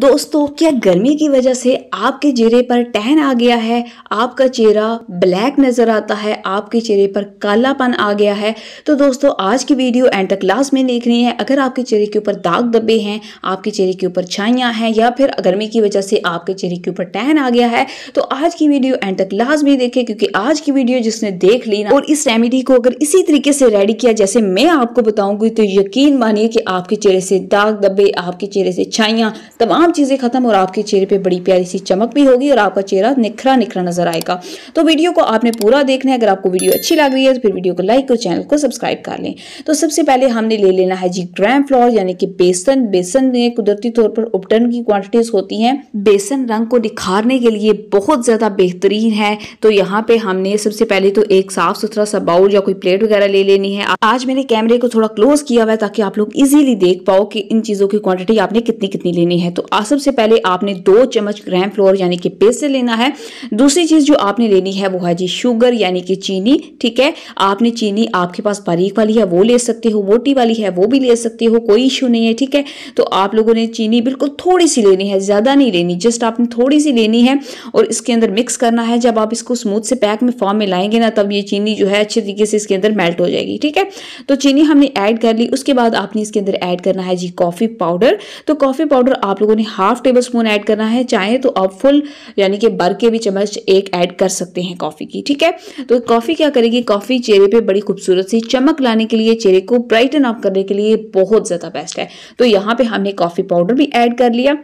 दोस्तों क्या गर्मी की वजह से आपके चेहरे पर टहन आ गया है आपका चेहरा ब्लैक नज़र आता है आपके चेहरे पर कालापन आ गया है तो दोस्तों आज की वीडियो एंड तक क्लास में देखनी है अगर आपके चेहरे के ऊपर दाग दब्बे हैं आपके चेहरे के ऊपर छाइयाँ हैं या फिर गर्मी की वजह से आपके चेहरे के ऊपर टहन आ गया है तो आज की वीडियो एंड तक क्लास भी देखे क्योंकि आज की वीडियो जिसने देख ली ना और इस रेमिडी को अगर इसी तरीके से रेडी किया जैसे मैं आपको बताऊंगी तो यकीन मानिए कि आपके चेहरे से दाग दबे आपके चेहरे से छाइयाँ तमाम तमाम चीज़ें खत्म और आपके चेहरे पे बड़ी प्यारी सी चमक भी होगी और आपका चेहरा निखरा निखरा नजर आएगा तो वीडियो को आपने पूरा देखना है अगर आपको वीडियो अच्छी लग रही है तो फिर वीडियो को लाइक और चैनल को सब्सक्राइब कर लें तो सबसे पहले हमने ले लेना है जी ग्राम फ्लोर यानी कि बेसन बेसन में कुदरती तौर पर उपटन की क्वांटिटीज होती है बेसन रंग को निखारने के लिए बहुत ज़्यादा बेहतरीन है तो यहाँ पे हमने सबसे पहले तो एक साफ सुथरा सा बाउल या कोई प्लेट वगैरह ले लेनी है आज मैंने कैमरे को थोड़ा क्लोज किया हुआ है ताकि आप लोग इजीली देख पाओ कि इन चीज़ों की क्वांटिटी आपने कितनी कितनी लेनी है तो सबसे पहले आपने दो चम्मच ग्रैम फ्लोर यानी कि पेस्ट लेना है दूसरी चीज़ जो आपने लेनी है वो है जी शुगर यानी कि चीनी ठीक है आपने चीनी आपके पास बारीक वाली है वो ले सकते हो मोटी वाली है वो भी ले सकते हो कोई इशू नहीं है ठीक है तो आप लोगों ने चीनी बिल्कुल थोड़ी सी लेनी है ज़्यादा नहीं लेनी जस्ट आपने थोड़ी सी लेनी है और इसके अंदर मिक्स करना है जब आप इसको स्मूथ से पैक में फॉर्म में लाएंगे ना तब ये चीनी जो है अच्छे तरीके से इसके अंदर मेल्ट हो जाएगी ठीक है तो चीनी हमने ऐड कर ली उसके बाद आपने इसके अंदर ऐड करना है जी कॉफ़ी पाउडर तो कॉफ़ी पाउडर आप लोगों ने आपने हाफ टेबल स्पून ऐड करना है चाहे तो आप फुल यानी कि बर के भी चम्मच एक ऐड कर सकते हैं कॉफ़ी की ठीक है तो कॉफ़ी क्या करेगी कॉफ़ी चेहरे पे बड़ी खूबसूरत सी चमक लाने के लिए चेहरे को ब्राइटन अप करने के लिए बहुत ज़्यादा बेस्ट है तो यहाँ पे हमने कॉफ़ी पाउडर भी ऐड कर लिया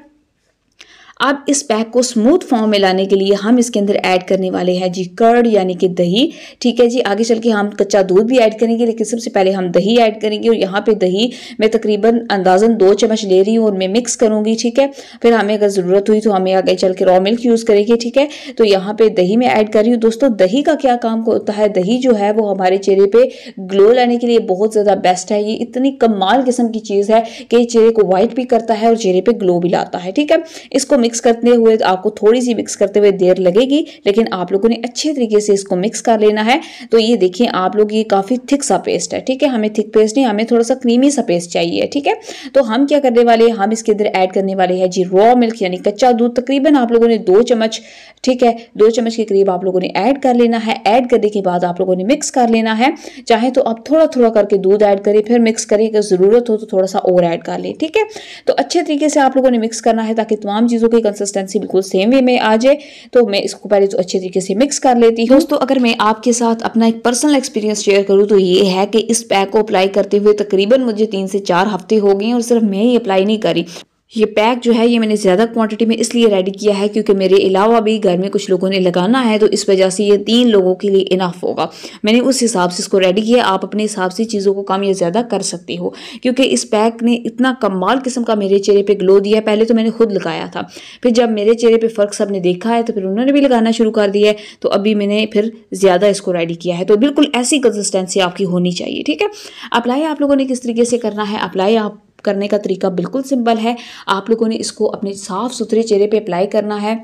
अब इस पैक को स्मूथ फॉर्म में लाने के लिए हम इसके अंदर ऐड करने वाले हैं जी कर्ड यानी कि दही ठीक है जी आगे चल के हम कच्चा दूध भी ऐड करेंगे लेकिन सबसे पहले हम दही ऐड करेंगे और यहाँ पे दही मैं तकरीबन अंदाजन दो चम्मच ले रही हूँ और मैं मिक्स करूँगी ठीक है फिर हमें अगर ज़रूरत हुई तो हमें आगे चल के रॉ मिल्क यूज़ करेंगे ठीक है तो यहाँ पर दही में ऐड कर रही हूँ दोस्तों दही का क्या काम होता है दही जो है वो हमारे चेहरे पर ग्लो लाने के लिए बहुत ज़्यादा बेस्ट है ये इतनी कमाल किस्म की चीज़ है कि चेहरे को वाइट भी करता है और चेहरे पर ग्लो भी लाता है ठीक है इसको मिक्स करते हुए आपको थोड़ी सी मिक्स करते हुए देर लगेगी लेकिन आप लोगों ने अच्छे तरीके से इसको मिक्स कर लेना है तो ये देखिए आप लोग ये काफ़ी थिक सा पेस्ट है ठीक है हमें थिक पेस्ट नहीं हमें थोड़ा सा क्रीमी सा पेस्ट चाहिए ठीक है तो हम क्या करने वाले हैं हम इसके अंदर ऐड करने वाले हैं जी रॉ मिल्क यानी कच्चा दूध तकरीबन आप लोगों ने दो चम्मच ठीक है दो चम्मच के करीब आप लोगों ने ऐड कर लेना है ऐड करने के बाद आप लोगों ने मिक्स कर लेना है चाहे तो आप थोड़ा थोड़ा करके दूध ऐड करें फिर मिक्स करें अगर ज़रूरत हो तो थोड़ा सा और ऐड कर लें ठीक है तो अच्छे तरीके से आप लोगों ने मिक्स करना है ताकि तमाम चीज़ों भी कंसिस्टेंसी बिल्कुल सेम वे में आ जाए तो मैं इसको पहले तो अच्छे तरीके से मिक्स कर लेती हूँ दोस्तों अगर मैं आपके साथ अपना एक पर्सनल एक्सपीरियंस शेयर करूँ तो ये है कि इस पैक को अप्लाई करते हुए तकरीबन मुझे तीन से चार हफ्ते हो गए और सिर्फ मैं ही अप्लाई नहीं करी ये पैक जो है ये मैंने ज़्यादा क्वांटिटी में इसलिए रेडी किया है क्योंकि मेरे अलावा भी घर में कुछ लोगों ने लगाना है तो इस वजह से ये तीन लोगों के लिए इनफ होगा मैंने उस हिसाब से इसको रेडी किया आप अपने हिसाब से चीज़ों को कम या ज़्यादा कर सकती हो क्योंकि इस पैक ने इतना कमाल किस्म का मेरे चेहरे पर ग्लो दिया पहले तो मैंने खुद लगाया था फिर जब मेरे चेहरे पर फ़र्क सब देखा है तो फिर उन्होंने भी लगाना शुरू कर दिया है तो अभी मैंने फिर ज़्यादा इसको रेडी किया है तो बिल्कुल ऐसी कंसिस्टेंसी आपकी होनी चाहिए ठीक है अप्लाई आप लोगों ने किस तरीके से करना है अप्लाई आप करने का तरीका बिल्कुल सिंपल है आप लोगों ने इसको अपने साफ़ सुथरे चेहरे पर अप्लाई करना है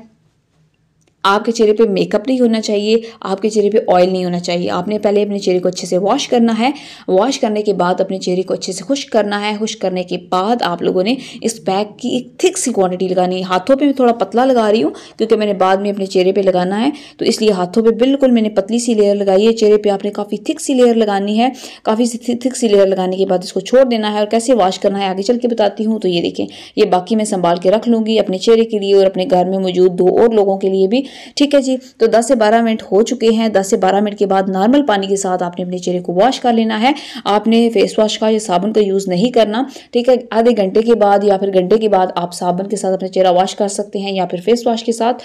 आपके चेहरे पे मेकअप नहीं होना चाहिए आपके चेहरे पे ऑयल नहीं होना चाहिए आपने पहले अपने चेहरे को अच्छे से वॉश करना है वॉश करने के बाद अपने चेहरे को अच्छे से खुश करना है खुश करने के बाद आप लोगों ने इस पैक की एक थिक सी क्वान्टिटी लगानी है हाथों पर मैं थोड़ा पतला लगा रही हूँ क्योंकि मैंने बाद में अपने चेहरे पर लगाना है तो इसलिए हाथों पर बिल्कुल मैंने पतली सी लेयर लगाई है चेहरे पर आपने काफ़ी थिक सी लेयर लगानी है काफ़ी थिक सी लेयर लगाने के बाद इसको छोड़ देना है और कैसे वॉश करना है आगे चल के बताती हूँ तो ये देखें ये बाकी मैं संभाल के रख लूँगी अपने चेहरे के लिए और अपने घर में मौजूद दो और लोगों के लिए भी ठीक है जी तो दस से बारह मिनट हो चुके हैं दस से बारह मिनट के बाद नॉर्मल पानी के साथ आपने अपने चेहरे को वॉश कर लेना है आपने फेस वॉश का या साबुन का यूज़ नहीं करना ठीक है आधे घंटे के बाद या फिर घंटे के बाद आप साबुन के साथ अपना चेहरा वॉश कर सकते हैं या फिर फेस वॉश के साथ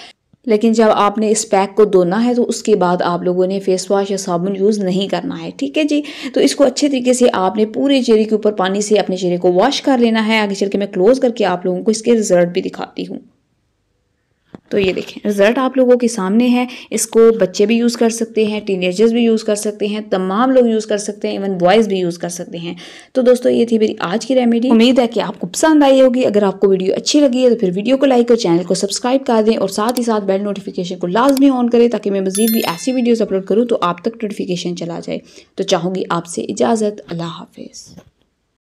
लेकिन जब आपने इस पैक को धोना है तो उसके बाद आप लोगों ने फेस वॉश या साबुन यूज़ नहीं करना है ठीक है जी तो इसको अच्छे तरीके से आपने पूरे चेहरे के ऊपर पानी से अपने चेहरे को वॉश कर लेना है आगे चल के मैं क्लोज़ करके आप लोगों को इसके रिजल्ट भी दिखाती हूँ तो ये देखें रिज़ल्ट आप लोगों के सामने है इसको बच्चे भी यूज़ कर सकते हैं टीनेजर्स भी यूज़ कर सकते हैं तमाम लोग यूज़ कर सकते हैं इवन बॉयज़ भी यूज़ कर सकते हैं तो दोस्तों ये थी मेरी आज की रेमेडी उम्मीद है कि आपको पसंद आई होगी अगर आपको वीडियो अच्छी लगी है तो फिर वीडियो को लाइक और चैनल को सब्सक्राइब कर दें और साथ ही साथ बेल नोटिफिकेशन को लाजमी ऑन करें ताकि मैं मज़ीद भी ऐसी वीडियोज़ अपलोड करूँ तो आप तक नोटिफिकेशन चला जाए तो चाहूँगी आपसे इजाज़त अल्लाह हाफिज़